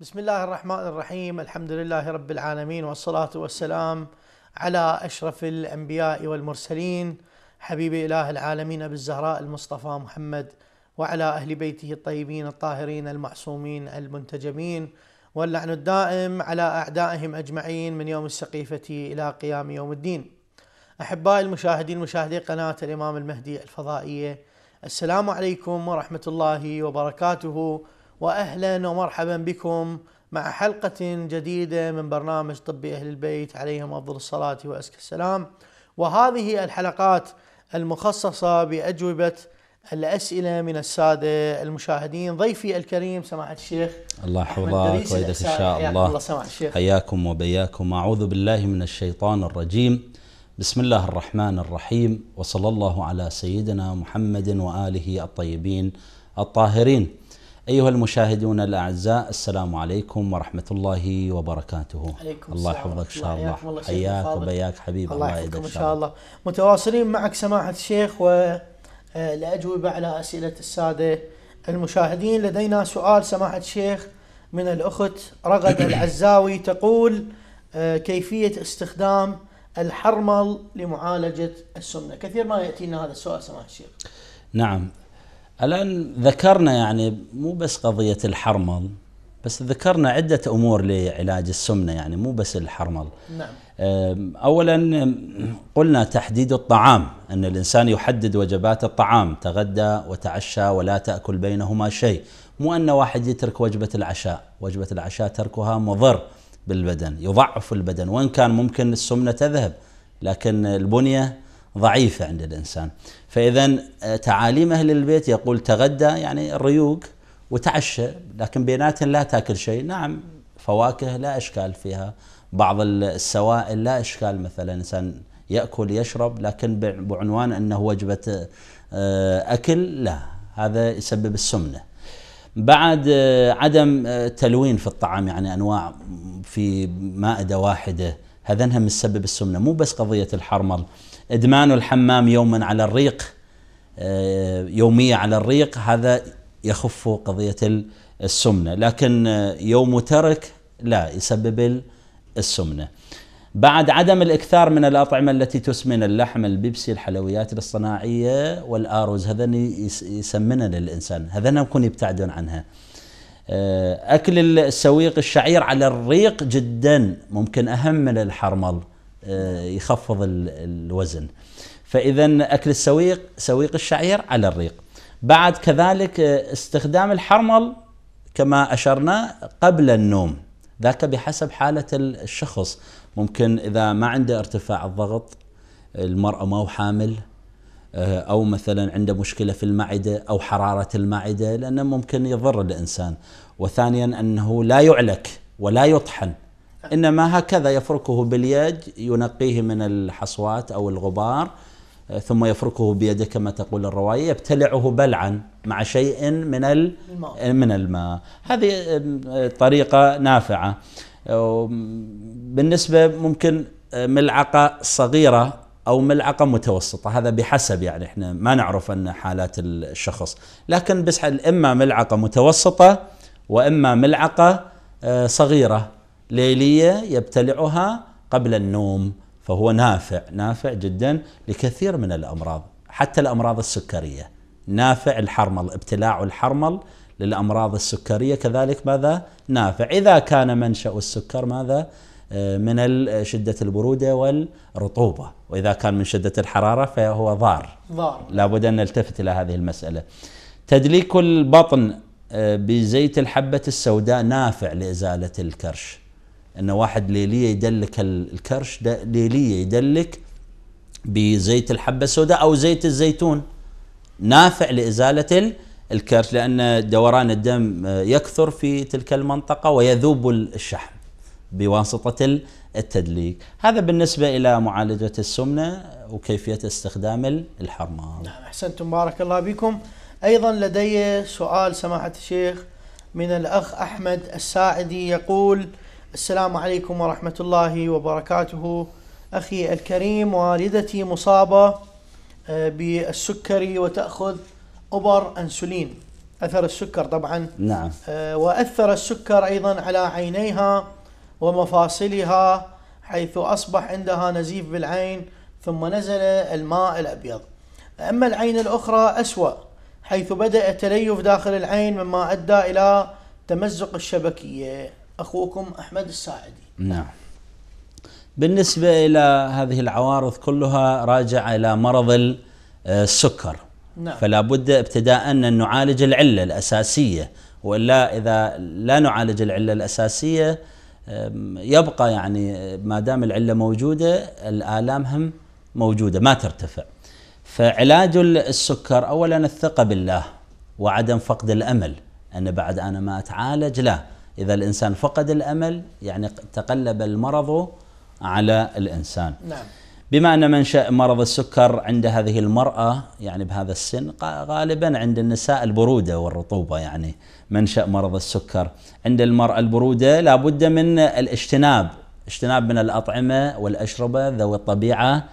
بسم الله الرحمن الرحيم الحمد لله رب العالمين والصلاة والسلام على أشرف الأنبياء والمرسلين حبيب إله العالمين أبي الزهراء المصطفى محمد وعلى أهل بيته الطيبين الطاهرين المعصومين المنتجبين واللعن الدائم على أعدائهم أجمعين من يوم السقيفة إلى قيام يوم الدين أحبائي المشاهدين مشاهدي قناة الإمام المهدي الفضائية السلام عليكم ورحمة الله وبركاته واهلا ومرحبا بكم مع حلقه جديده من برنامج طب اهل البيت عليهم افضل الصلاه وازكى السلام وهذه الحلقات المخصصه باجوبه الاسئله من الساده المشاهدين ضيفي الكريم سماحه الشيخ الله يحفظك ويدك ان شاء الله الله الشيخ حياكم وبياكم اعوذ بالله من الشيطان الرجيم بسم الله الرحمن الرحيم وصلى الله على سيدنا محمد واله الطيبين الطاهرين أيها المشاهدون الأعزاء السلام عليكم ورحمة الله وبركاته عليكم الله يحفظك إن شاء الله, حياك وبياك حبيب الله, الله يحفظكم إن شاء الله متواصلين معك سماحة الشيخ والأجوبة آه، على أسئلة السادة المشاهدين لدينا سؤال سماحة الشيخ من الأخت رغد العزاوي تقول آه، كيفية استخدام الحرمل لمعالجة السمنة كثير ما يأتينا هذا السؤال سماحة الشيخ نعم الآن ذكرنا يعني مو بس قضية الحرمل بس ذكرنا عدة أمور لعلاج السمنة يعني مو بس الحرمل نعم. أولا قلنا تحديد الطعام أن الإنسان يحدد وجبات الطعام تغدى وتعشى ولا تأكل بينهما شيء مو أن واحد يترك وجبة العشاء وجبة العشاء تركها مضر بالبدن يضعف البدن وإن كان ممكن السمنة تذهب لكن البنية ضعيفة عند الإنسان فإذا آه، تعاليم أهل البيت يقول تغدى يعني الريوق وتعشى لكن بينات لا تاكل شيء نعم فواكه لا إشكال فيها بعض السوائل لا إشكال مثلا الإنسان يأكل يشرب لكن بعنوان أنه وجبة آه، أكل لا هذا يسبب السمنة بعد آه، عدم تلوين في الطعام يعني أنواع في مائدة واحدة هذا هم السبب السمنة مو بس قضية الحرمل إدمان الحمام يوما على الريق آه، يومية على الريق هذا يخف قضية السمنة لكن آه، يوم ترك لا يسبب السمنة بعد عدم الإكثار من الأطعمة التي تسمن اللحم البيبسي الحلويات الصناعية والآرز هذا يسمنها للإنسان هذا نكون يبتعدون عنها آه، أكل السويق الشعير على الريق جدا ممكن أهم من الحرمل آه، يخفض الوزن فإذا أكل السويق سويق الشعير على الريق بعد كذلك آه، استخدام الحرمل كما أشرنا قبل النوم ذاك بحسب حالة الشخص ممكن إذا ما عنده ارتفاع الضغط المرأة ما هو حامل آه، أو مثلا عنده مشكلة في المعدة أو حرارة المعدة لأنه ممكن يضر الإنسان وثانيا أنه لا يعلك ولا يطحن إنما هكذا يفركه باليد ينقيه من الحصوات أو الغبار آه، ثم يفركه بيده كما تقول الرواية يبتلعه بلعا مع شيء من الماء. من الماء هذه آه، طريقة نافعة بالنسبة ممكن آه، ملعقة صغيرة أو ملعقة متوسطة هذا بحسب يعني احنا ما نعرف أن حالات الشخص لكن بس إما ملعقة متوسطة وإما ملعقة صغيرة ليليه يبتلعها قبل النوم فهو نافع نافع جدا لكثير من الامراض حتى الامراض السكريه نافع الحرمل ابتلاع الحرمل للامراض السكريه كذلك ماذا نافع اذا كان منشا السكر ماذا آه، من شدة البرودة والرطوبة وإذا كان من شدة الحرارة فهو ضار ضار لابد أن نلتفت إلى هذه المسألة تدليك البطن آه، بزيت الحبة السوداء نافع لإزالة الكرش ان واحد ليليه يدلك الكرش ده ليليه يدلك بزيت الحبه السوداء او زيت الزيتون نافع لازاله الكرش لان دوران الدم آه، يكثر في تلك المنطقه ويذوب الشحم بواسطه التدليك، هذا بالنسبه الى معالجه السمنه وكيفيه استخدام الحرمان. نعم احسنتم بارك الله بكم. ايضا لدي سؤال سماحه الشيخ من الاخ احمد الساعدي يقول: السلام عليكم ورحمة الله وبركاته أخي الكريم والدتي مصابة آه، بالسكري وتأخذ أبر أنسولين أثر السكر طبعا نعم آه، وأثر السكر أيضا على عينيها ومفاصلها حيث أصبح عندها نزيف بالعين ثم نزل الماء الأبيض أما العين الأخرى أسوأ حيث بدأ التليف داخل العين مما أدى إلى تمزق الشبكية اخوكم احمد الساعدي نعم بالنسبه الى هذه العوارض كلها راجعه الى مرض آه، السكر نعم. فلا بد ابتداء ان نعالج العله الاساسيه والا اذا لا نعالج العله الاساسيه يبقى يعني ما دام العله موجوده الالام هم موجوده ما ترتفع. فعلاج السكر اولا الثقه بالله وعدم فقد الامل ان بعد انا ما اتعالج لا إذا الإنسان فقد الأمل يعني تقلب المرض على الإنسان نعم. بما أن منشأ مرض السكر عند هذه المرأة يعني بهذا السن غالبا عند النساء البرودة والرطوبة يعني منشأ مرض السكر عند المرأة البرودة لابد من الاجتناب اجتناب من الأطعمة والأشربة ذوي الطبيعة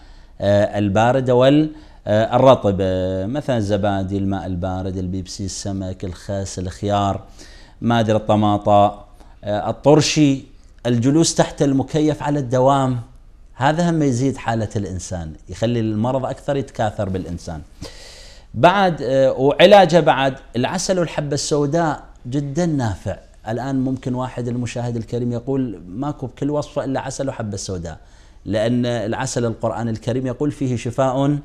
آه، الباردة والرطبة آه، آه، مثلا الزبادي الماء البارد البيبسي السمك الخس الخيار مادر الطماطة آه، الطرشي الجلوس تحت المكيف على الدوام هذا هم يزيد حالة الإنسان يخلي المرض أكثر يتكاثر بالإنسان بعد آه، وعلاجه بعد العسل والحبة السوداء جدا نافع الآن ممكن واحد المشاهد الكريم يقول ماكو بكل وصفة إلا عسل وحبة سوداء لأن العسل القرآن الكريم يقول فيه شفاء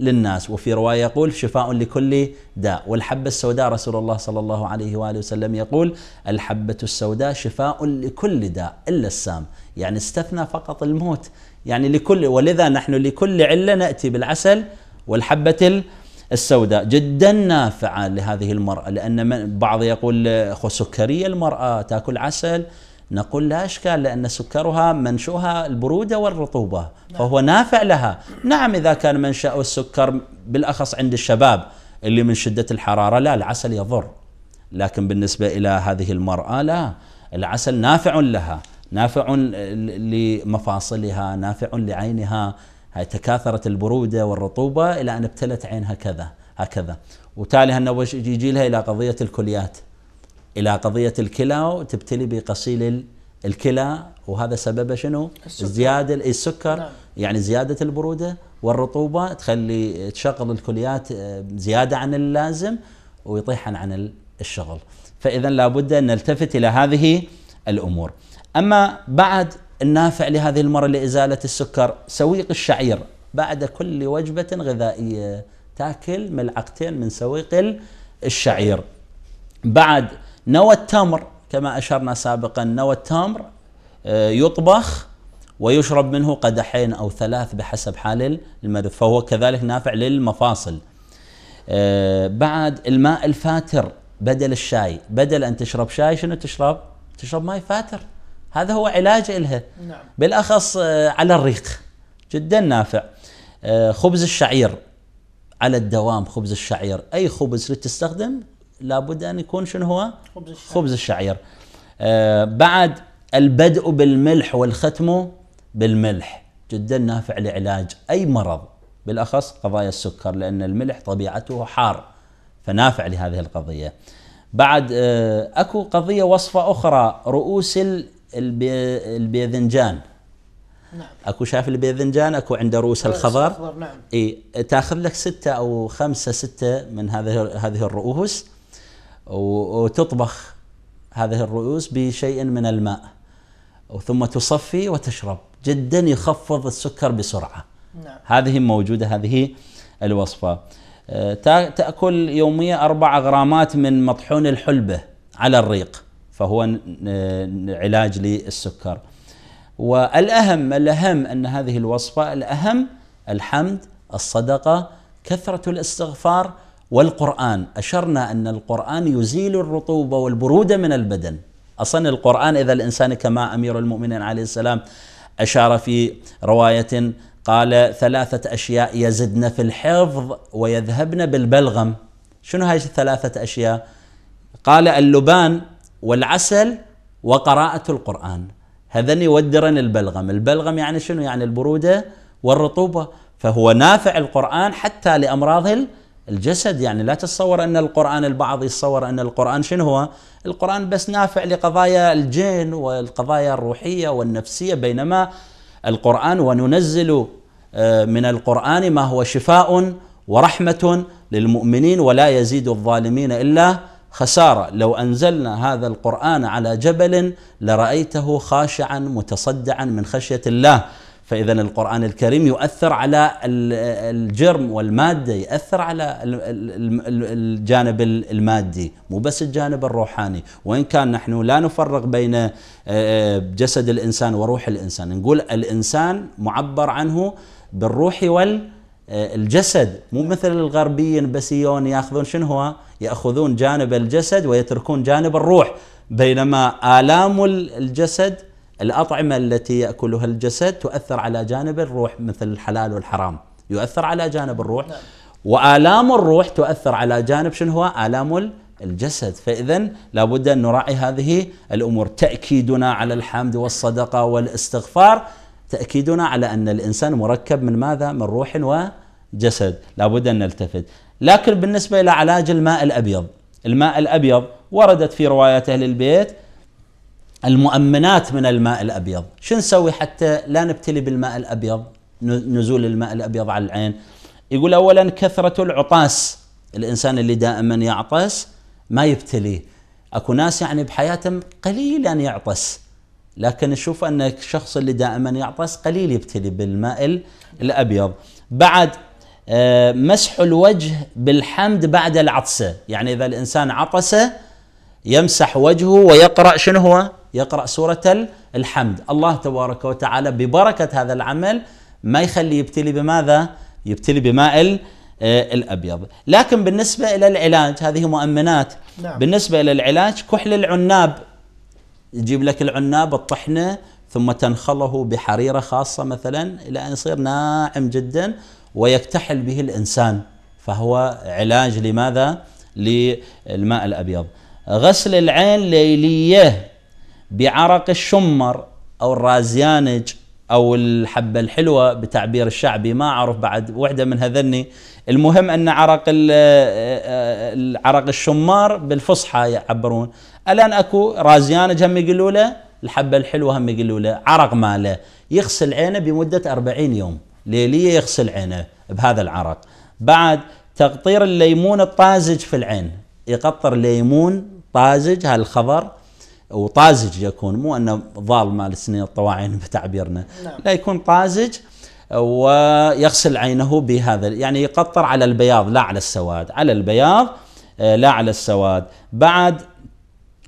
للناس وفي رواية يقول شفاء لكل داء والحبة السوداء رسول الله صلى الله عليه وآله وسلم يقول الحبة السوداء شفاء لكل داء إلا السام يعني استثنى فقط الموت يعني لكل ولذا نحن لكل علة نأتي بالعسل والحبة السوداء جدا نافعة لهذه المرأة لأن بعض يقول سكرية المرأة تأكل عسل نقول لا اشكال لان سكرها منشؤها البروده والرطوبه نعم. فهو نافع لها، نعم اذا كان منشا السكر بالاخص عند الشباب اللي من شده الحراره لا العسل يضر. لكن بالنسبه الى هذه المراه لا، العسل نافع لها، نافع لمفاصلها، نافع لعينها، تكاثرت البروده والرطوبه الى ان ابتلت عينها كذا هكذا، وتالي انه يجي لها الى قضيه الكليات. الى قضيه الكلى وتبتلي بقصيل الكلى وهذا سببه شنو؟ السكر. زياده السكر نعم. يعني زياده البروده والرطوبه تخلي تشغل الكليات آه، زياده عن اللازم ويطيحن عن الشغل. فاذا لابد ان نلتفت الى هذه الامور. اما بعد النافع لهذه المرة لإزالة السكر سويق الشعير بعد كل وجبة غذائية تاكل ملعقتين من سويق الشعير بعد نوى التمر كما أشرنا سابقا نوى التمر آه، يطبخ ويشرب منه قدحين أو ثلاث بحسب حال المريض فهو كذلك نافع للمفاصل آه، بعد الماء الفاتر بدل الشاي بدل أن تشرب شاي شنو تشرب؟ تشرب ماء فاتر هذا هو علاج إلها نعم. بالأخص آه، على الريق جدا نافع خبز الشعير على الدوام خبز الشعير أي خبز تستخدم لابد أن يكون شنو هو خبز الشعير, خبز الشعير. آه بعد البدء بالملح والختم بالملح جدا نافع لعلاج أي مرض بالأخص قضايا السكر لأن الملح طبيعته حار فنافع لهذه القضية بعد آه أكو قضية وصفة أخرى رؤوس البي البيذنجان نعم. اكو شايف الباذنجان اكو عنده رؤوس الخضر نعم. اي تاخذ لك ستة او خمسة ستة من هذه هذه الرؤوس وتطبخ هذه الرؤوس بشيء من الماء ثم تصفي وتشرب جدا يخفض السكر بسرعة نعم. هذه موجودة هذه الوصفة آه، تأكل يوميا أربع غرامات من مطحون الحلبة على الريق فهو علاج للسكر والأهم الأهم أن هذه الوصفة الأهم الحمد الصدقة كثرة الاستغفار والقرآن أشرنا أن القرآن يزيل الرطوبة والبرودة من البدن أصلا القرآن إذا الإنسان كما أمير المؤمنين عليه السلام أشار في رواية قال ثلاثة أشياء يزدن في الحفظ ويذهبن بالبلغم شنو هاي الثلاثة أشياء قال اللبان والعسل وقراءة القرآن هذن يودرن البلغم البلغم يعني شنو يعني البرودة والرطوبة فهو نافع القرآن حتى لأمراض الجسد يعني لا تتصور ان القران البعض يتصور ان القران شنو هو؟ القران بس نافع لقضايا الجن والقضايا الروحيه والنفسيه بينما القران وننزل آه، من القران ما هو شفاء ورحمه للمؤمنين ولا يزيد الظالمين الا خساره لو انزلنا هذا القران على جبل لرايته خاشعا متصدعا من خشيه الله فاذا القران الكريم يؤثر على الجرم والماده يؤثر على الجانب المادي مو بس الجانب الروحاني وان كان نحن لا نفرق بين آه، جسد الانسان وروح الانسان نقول الانسان معبر عنه بالروح والجسد آه، مو مثل الغربيين بسيون ياخذون شنو هو ياخذون جانب الجسد ويتركون جانب الروح بينما الام الجسد الأطعمة التي يأكلها الجسد تؤثر على جانب الروح مثل الحلال والحرام يؤثر على جانب الروح نعم. وآلام الروح تؤثر على جانب شنو هو آلام الجسد فإذا لابد أن نراعي هذه الأمور تأكيدنا على الحمد والصدقة والاستغفار تأكيدنا على أن الإنسان مركب من ماذا من روح وجسد لابد أن نلتفت لكن بالنسبة إلى علاج الماء الأبيض الماء الأبيض وردت في روايات أهل البيت المؤمنات من الماء الابيض، شو نسوي حتى لا نبتلي بالماء الابيض؟ نزول الماء الابيض على العين. يقول اولا كثره العطاس، الانسان اللي دائما يعطس ما يبتلي اكو ناس يعني بحياتهم قليلا يعطس. لكن نشوف ان الشخص اللي دائما يعطس قليل يبتلي بالماء الابيض. بعد آه، مسح الوجه بالحمد بعد العطسه، يعني اذا الانسان عطسه يمسح وجهه ويقرا شنو هو؟ يقرأ سورة الحمد الله تبارك وتعالى ببركة هذا العمل ما يخلي يبتلي بماذا يبتلي بماء آه، الأبيض لكن بالنسبة إلى العلاج هذه مؤمنات نعم. بالنسبة إلى العلاج كحل العناب يجيب لك العناب الطحنة ثم تنخله بحريرة خاصة مثلا إلى أن يصير ناعم جدا ويكتحل به الإنسان فهو علاج لماذا للماء الأبيض غسل العين ليلية بعرق الشمر أو الرازيانج أو الحبة الحلوة بتعبير الشعبي ما أعرف بعد وحدة من هذني المهم أن عرق آه، آه، عرق الشمار بالفصحى يعبرون الآن أكو رازيانج هم يقولوا له الحبة الحلوة هم يقولوا له عرق ماله يغسل عينه بمدة 40 يوم ليلية يغسل عينه بهذا العرق بعد تقطير الليمون الطازج في العين يقطر ليمون طازج هالخضر وطازج يكون مو انه ظالمه السنين الطواعين بتعبيرنا نعم. لا يكون طازج ويغسل عينه بهذا يعني يقطر على البياض لا على السواد على البياض آه، لا على السواد بعد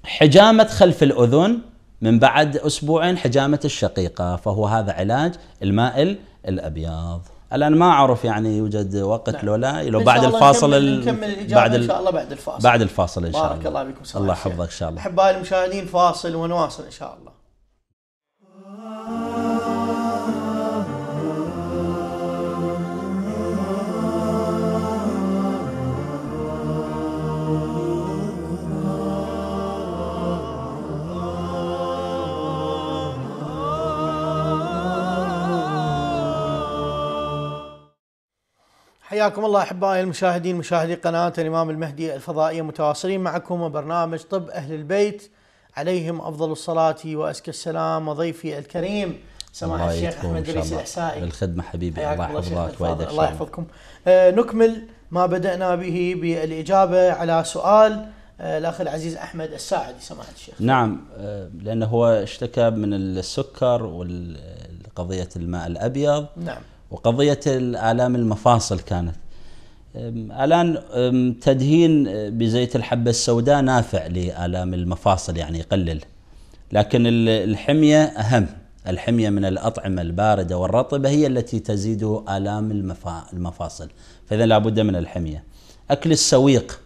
حجامة خلف الأذن من بعد أسبوعين حجامة الشقيقة فهو هذا علاج الماء الأبيض الان ما اعرف يعني يوجد وقت نعم. لو لا لو بعد الفاصل نكمل, نكمل الإجابة بعد ان شاء الله بعد الفاصل بعد الفاصل ان شاء الله بارك الله بكم الله يحفظك ان شاء الله احبائي المشاهدين فاصل ونواصل ان شاء الله حياكم الله احبائي المشاهدين مشاهدي قناه الامام المهدي الفضائيه متواصلين معكم وبرنامج طب اهل البيت عليهم افضل الصلاه وازكى السلام وضيفي الكريم سماحه الشيخ احمد دريس الاحسائي بالخدمه حبيبي الله يحفظك والدك الله يحفظكم آه نكمل ما بدانا به بالاجابه على سؤال آه الاخ العزيز احمد الساعدي سماحه الشيخ نعم آه لانه هو اشتكى من السكر وقضيه الماء الابيض نعم وقضية الآلام المفاصل كانت الآن تدهين بزيت الحبة السوداء نافع لآلام المفاصل يعني يقلل لكن الحمية أهم الحمية من الأطعمة الباردة والرطبة هي التي تزيد آلام المفاصل فإذا لابد من الحمية أكل السويق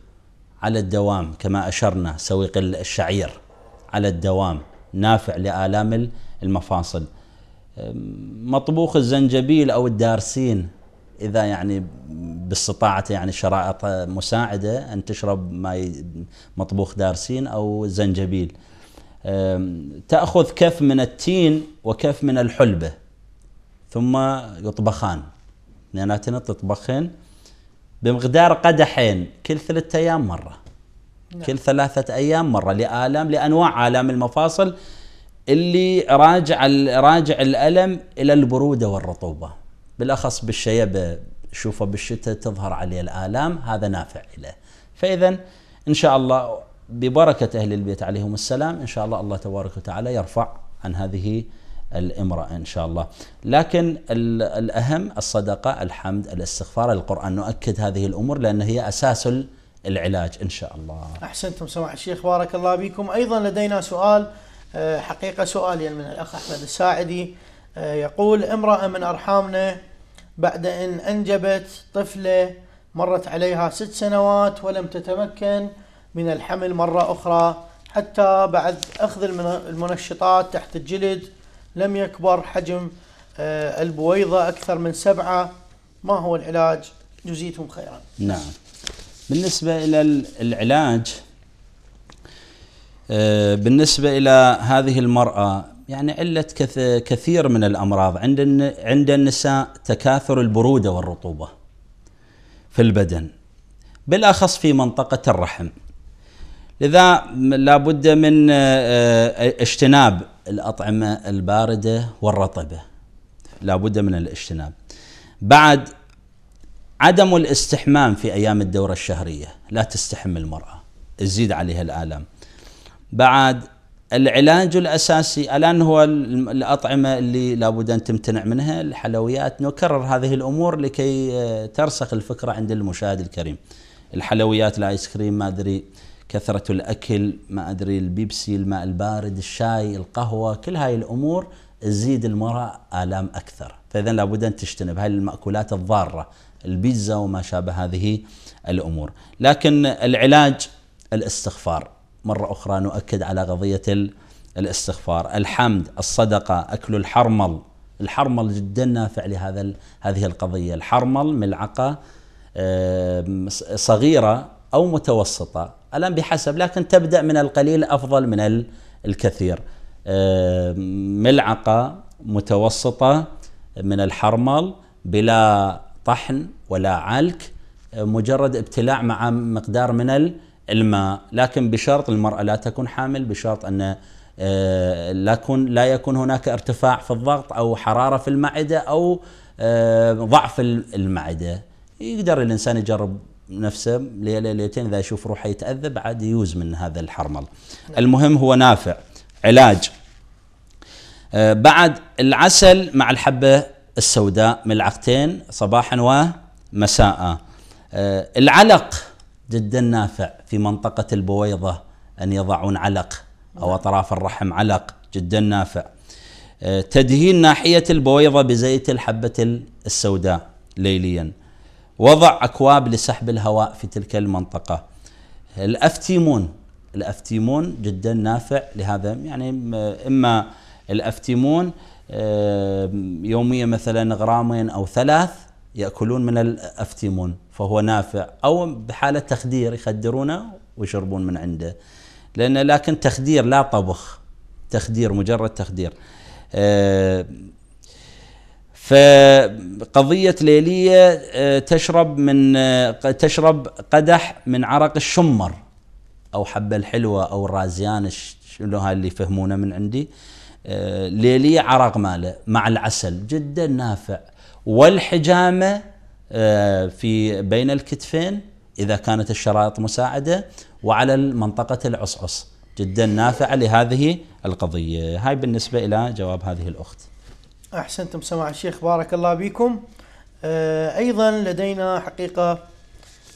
على الدوام كما أشرنا سويق الشعير على الدوام نافع لآلام المفاصل مطبوخ الزنجبيل او الدارسين اذا يعني باستطاعته يعني شرائط مساعده ان تشرب ما مطبوخ دارسين او زنجبيل تاخذ كف من التين وكف من الحلبه ثم يطبخان اثنيناتنا تطبخين بمقدار قدحين كل ثلاثة ايام مره نعم. كل ثلاثه ايام مره لالام لانواع الام المفاصل اللي راجع راجع الالم الى البروده والرطوبه بالاخص بالشيبه شوفه بالشتاء تظهر عليه الالام هذا نافع له فاذا ان شاء الله ببركه اهل البيت عليهم السلام ان شاء الله الله تبارك وتعالى يرفع عن هذه الامراه ان شاء الله لكن الاهم الصدقه الحمد الاستغفار القران نؤكد هذه الامور لان هي اساس العلاج ان شاء الله احسنتم سماحه الشيخ بارك الله بكم ايضا لدينا سؤال آه، حقيقة سؤالي يعني من الأخ أحمد الساعدي آه، يقول امرأة من أرحامنا بعد أن أنجبت طفلة مرت عليها ست سنوات ولم تتمكن من الحمل مرة أخرى حتى بعد أخذ المنشطات تحت الجلد لم يكبر حجم آه، البويضة أكثر من سبعة ما هو العلاج جزيتهم خيرا نعم بالنسبة إلى العلاج آه، بالنسبة إلى هذه المرأة يعني علة كثير من الأمراض عند عند النساء تكاثر البرودة والرطوبة في البدن بالأخص في منطقة الرحم لذا لابد من آه، آه، اجتناب الأطعمة الباردة والرطبة لابد من الاجتناب بعد عدم الاستحمام في أيام الدورة الشهرية لا تستحم المرأة تزيد عليها الآلام بعد العلاج الاساسي الان هو الاطعمه اللي لابد ان تمتنع منها الحلويات نكرر هذه الامور لكي آه، ترسخ الفكره عند المشاهد الكريم. الحلويات الايس كريم ما ادري كثره الاكل ما ادري البيبسي الماء البارد الشاي القهوه كل هاي الامور تزيد المراه الام اكثر فاذا لابد ان تجتنب هاي الماكولات الضاره البيتزا وما شابه هذه الامور لكن العلاج الاستغفار مرة أخرى نؤكد على قضية الاستغفار الحمد الصدقة أكل الحرمل الحرمل جدا نافع لهذا هذه القضية الحرمل ملعقة صغيرة أو متوسطة الآن بحسب لكن تبدأ من القليل أفضل من الكثير ملعقة متوسطة من الحرمل بلا طحن ولا علك مجرد ابتلاع مع مقدار من الماء لكن بشرط المرأة لا تكون حامل بشرط أن آه، لا يكون لا يكون هناك ارتفاع في الضغط أو حرارة في المعدة أو آه، ضعف المعدة يقدر الإنسان يجرب نفسه ليله ليلتين اذا يشوف روحه يتاذى بعد يوز من هذا الحرمل. نعم. المهم هو نافع علاج. آه، بعد العسل مع الحبه السوداء ملعقتين صباحا ومساء. العلق جدا نافع في منطقة البويضة أن يضعون علق أو نعم. أطراف الرحم علق جدا نافع آه، تدهين ناحية البويضة بزيت الحبة السوداء ليليا وضع أكواب لسحب الهواء في تلك المنطقة الأفتيمون الأفتيمون جدا نافع لهذا يعني إما الأفتيمون آه، يوميا مثلا غرامين أو ثلاث يأكلون من الأفتيمون فهو نافع أو بحالة تخدير يخدرونه ويشربون من عنده لأن لكن تخدير لا طبخ تخدير مجرد تخدير آه، فقضية ليلية آه، تشرب من آه، تشرب قدح من عرق الشمر أو حبة الحلوة أو الرازيان شنو اللي يفهمونه من عندي ليلية عرق ماله مع العسل جدا نافع والحجامه آه، في بين الكتفين اذا كانت الشرائط مساعده وعلى منطقه العصعص جدا نافعه لهذه القضيه، هاي بالنسبه الى جواب هذه الاخت. احسنتم سماع الشيخ بارك الله بكم. آه، ايضا لدينا حقيقه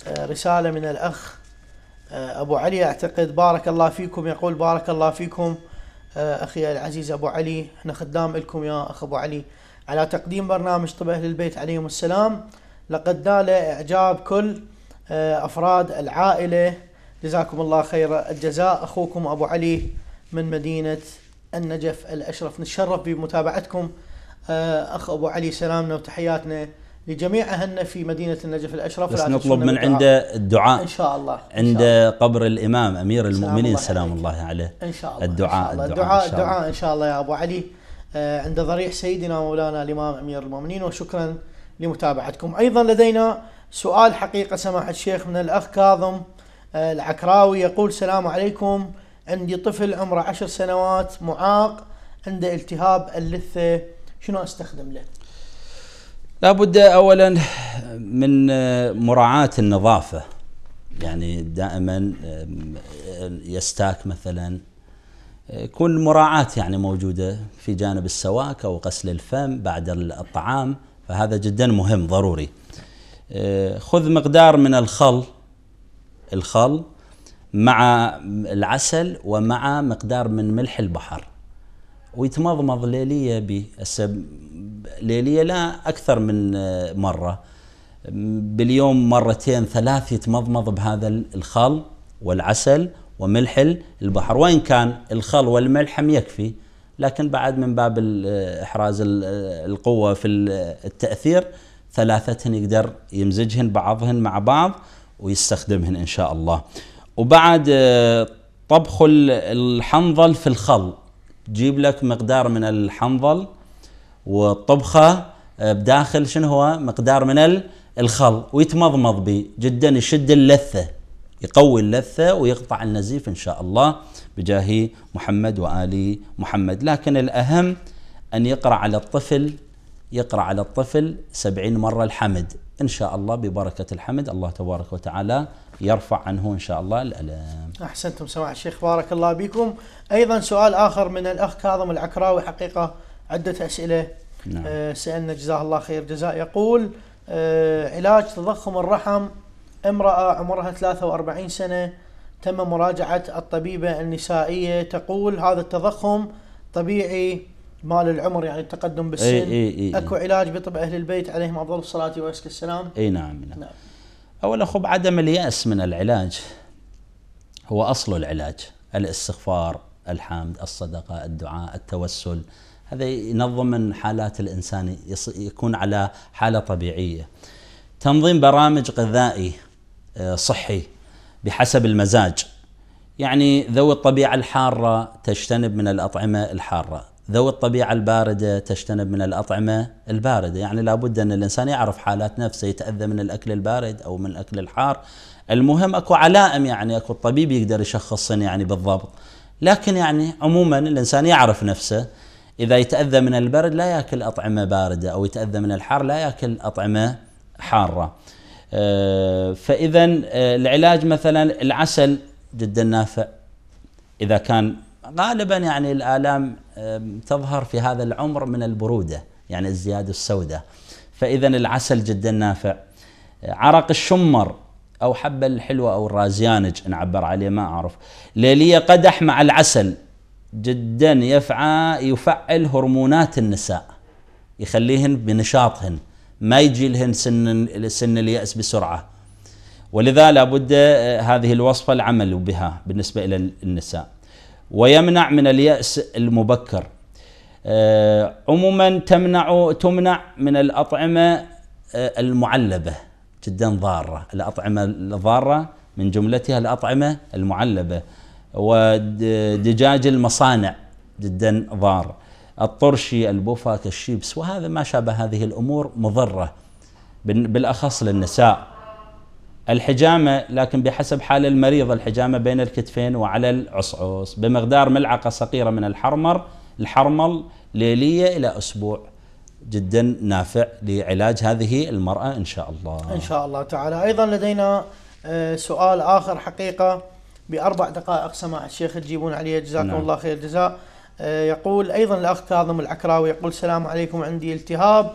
آه، رساله من الاخ ابو علي اعتقد بارك الله فيكم يقول بارك الله فيكم اخي العزيز ابو علي احنا خدام لكم يا اخ ابو علي على تقديم برنامج طب أهل البيت عليهم السلام لقد نال إعجاب كل آه، أفراد العائلة جزاكم الله خير الجزاء أخوكم أبو علي من مدينة النجف الأشرف نتشرف بمتابعتكم آه، أخ أبو علي سلامنا وتحياتنا لجميع أهلنا في مدينة النجف الأشرف بس نطلب من عنده الدعاء إن شاء الله عند شاء الله. قبر الإمام أمير المؤمنين سلام الله, سلام الله عليه إن شاء الله الدعاء إن شاء الله. الدعاء الدعاء إن شاء الله يا أبو علي آه، عند ضريح سيدنا مولانا الإمام أمير المؤمنين وشكرا لمتابعتكم أيضا لدينا سؤال حقيقة سماحة الشيخ من الأخ كاظم آه، العكراوي يقول السلام عليكم عندي طفل عمره عشر سنوات معاق عنده التهاب اللثة شنو أستخدم له؟ لابد أولا من آه، مراعاة النظافة يعني دائما يستاك مثلا يكون مراعاة يعني موجودة في جانب السواك أو غسل الفم بعد الطعام فهذا جدا مهم ضروري آه، خذ مقدار من الخل الخل مع العسل ومع مقدار من ملح البحر ويتمضمض ليلية بالسب ليلية لا أكثر من آه، مرة باليوم مرتين ثلاث يتمضمض بهذا الخل والعسل وملح البحر وإن كان الخل والملح يكفي لكن بعد من باب إحراز القوة في التأثير ثلاثتهن يقدر يمزجهن بعضهن مع بعض ويستخدمهن إن شاء الله وبعد آه، طبخ الحنظل في الخل جيب لك مقدار من الحنظل وطبخه آه، بداخل شنو هو مقدار من الخل ويتمضمض به جدا يشد اللثه يقوي اللثة ويقطع النزيف إن شاء الله بجاه محمد وآل محمد لكن الأهم أن يقرأ على الطفل يقرأ على الطفل سبعين مرة الحمد إن شاء الله ببركة الحمد الله تبارك وتعالى يرفع عنه إن شاء الله الألم أحسنتم سماع الشيخ بارك الله بكم أيضا سؤال آخر من الأخ كاظم العكراوي حقيقة عدة أسئلة نعم. أه سألنا جزاه الله خير جزاء يقول أه علاج تضخم الرحم امرأة عمرها 43 سنة تم مراجعة الطبيبة النسائية تقول هذا التضخم طبيعي مال العمر يعني التقدم بالسن اي اي اي اكو علاج بطبع اهل البيت عليهم افضل الصلاه وعسك السلام اي نعم نعم, نعم. اولا خب عدم الياس من العلاج هو اصل العلاج الاستغفار الحمد الصدقه الدعاء التوسل هذا ينظم من حالات الانسان يكون على حاله طبيعيه تنظيم برامج غذائي صحي بحسب المزاج يعني ذوي الطبيعة الحارة تجتنب من الأطعمة الحارة ذوي الطبيعة الباردة تجتنب من الأطعمة الباردة يعني لابد أن الإنسان يعرف حالات نفسه يتأذى من الأكل البارد أو من الأكل الحار المهم أكو علائم يعني أكو الطبيب يقدر يشخصن يعني بالضبط لكن يعني عموما الإنسان يعرف نفسه إذا يتأذى من البرد لا يأكل أطعمة باردة أو يتأذى من الحار لا يأكل أطعمة حارة آه، فاذا آه، العلاج مثلا العسل جدا نافع اذا كان غالبا يعني الالام آه، تظهر في هذا العمر من البروده يعني الزياده السوداء فاذا العسل جدا نافع عرق الشمر او حبه الحلوه او الرازيانج نعبر عليه ما اعرف ليليه قدح مع العسل جدا يفعل هرمونات النساء يخليهن بنشاطهن ما يجي لهن سن سن اليأس بسرعة ولذا لابد آه، هذه الوصفة العمل بها بالنسبة إلى النساء ويمنع من اليأس المبكر آه، عموما تمنع تمنع من الأطعمة آه، المعلبة جدا ضارة الأطعمة الضارة من جملتها الأطعمة المعلبة ودجاج المصانع جدا ضار الطرشي البوفاك الشيبس وهذا ما شابه هذه الأمور مضرة بالأخص للنساء الحجامة لكن بحسب حال المريض الحجامة بين الكتفين وعلى العصعوص بمقدار ملعقة صغيرة من الحرمر الحرمل ليلية إلى أسبوع جدا نافع لعلاج هذه المرأة إن شاء الله إن شاء الله تعالى أيضا لدينا آه، سؤال آخر حقيقة بأربع دقائق سماحة الشيخ تجيبون عليه جزاكم نعم. الله خير جزاء آه، يقول أيضا الأخ كاظم العكراوي يقول السلام عليكم عندي التهاب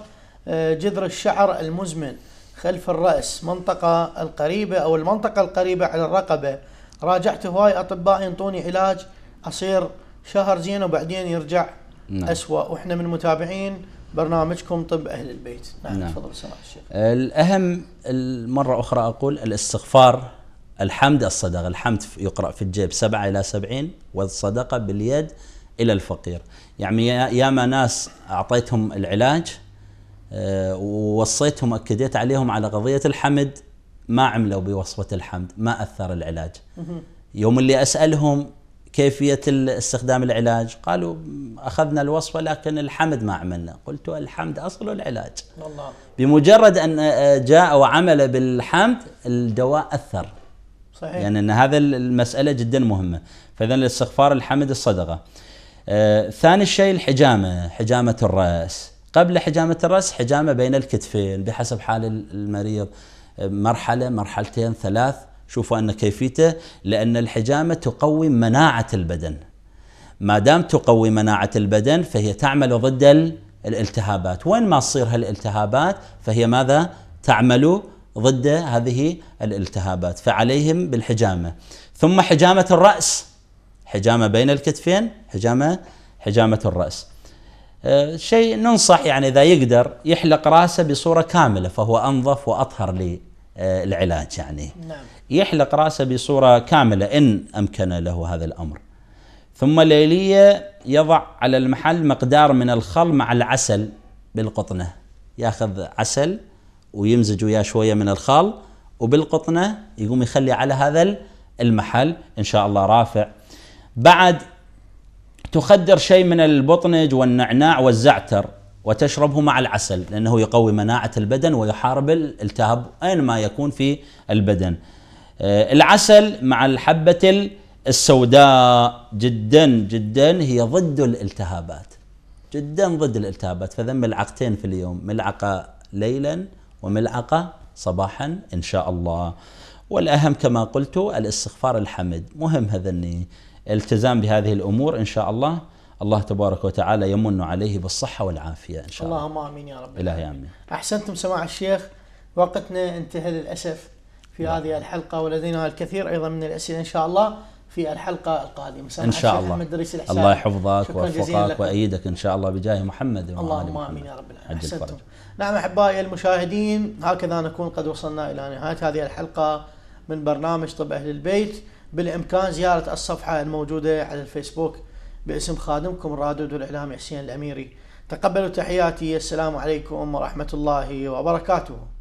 آه، جذر الشعر المزمن خلف الرأس منطقة القريبة أو المنطقة القريبة على الرقبة راجعت هواي أطباء ينطوني علاج أصير شهر زين وبعدين يرجع نعم. وإحنا من متابعين برنامجكم طب أهل البيت نعم, نعم. تفضل سماحة الشيخ الأهم مرة أخرى أقول الاستغفار الحمد الصدقة الحمد يقرأ في الجيب سبعة إلى سبعين والصدقة باليد الى الفقير يعني ياما ناس اعطيتهم العلاج آه، ووصيتهم اكدت عليهم على قضيه الحمد ما عملوا بوصفه الحمد ما اثر العلاج يوم اللي اسالهم كيفيه استخدام العلاج قالوا اخذنا الوصفه لكن الحمد ما عملنا قلت الحمد اصل العلاج بمجرد ان آه، آه، جاء وعمل بالحمد الدواء اثر صحيح يعني ان هذا المساله جدا مهمه فاذا الاستغفار الحمد الصدقه آه، ثاني شيء الحجامة حجامة الرأس قبل حجامة الرأس حجامة بين الكتفين بحسب حال المريض آه، مرحلة مرحلتين ثلاث شوفوا أن كيفيته لأن الحجامة تقوي مناعة البدن ما دام تقوي مناعة البدن فهي تعمل ضد الالتهابات وين ما تصير هالالتهابات فهي ماذا تعمل ضد هذه الالتهابات فعليهم بالحجامة ثم حجامة الرأس حجامه بين الكتفين حجامه حجامه الراس آه، شيء ننصح يعني اذا يقدر يحلق راسه بصوره كامله فهو انظف واطهر للعلاج يعني نعم. يحلق راسه بصوره كامله ان امكن له هذا الامر ثم ليليه يضع على المحل مقدار من الخل مع العسل بالقطنه ياخذ عسل ويمزج وياه شويه من الخال وبالقطنه يقوم يخلي على هذا المحل ان شاء الله رافع بعد تخدر شيء من البطنج والنعناع والزعتر وتشربه مع العسل لأنه يقوي مناعة البدن ويحارب الالتهاب أينما يكون في البدن آه، العسل مع الحبة السوداء جدا جدا هي ضد الالتهابات جدا ضد الالتهابات فذا ملعقتين في اليوم ملعقة ليلا وملعقة صباحا إن شاء الله والأهم كما قلت الاستغفار الحمد مهم هذا النية التزام بهذه الأمور إن شاء الله الله تبارك وتعالى يمن عليه بالصحة والعافية إن شاء الله اللهم آمين يا رب إلهي آمين أحسنتم سماع الشيخ وقتنا انتهى للأسف في لا. نعم. هذه الحلقة ولدينا الكثير أيضا من الأسئلة إن شاء الله في الحلقة القادمة إن شاء الله الله يحفظك ويوفقك وأيدك إن شاء الله بجاه محمد اللهم آمين يا رب العالمين أحسنتم نعم أحبائي المشاهدين هكذا نكون قد وصلنا إلى نهاية هذه الحلقة من برنامج طب أهل البيت بالإمكان زيارة الصفحة الموجودة على الفيسبوك باسم خادمكم الرادود والإعلامي حسين الأميري تقبلوا تحياتي السلام عليكم ورحمة الله وبركاته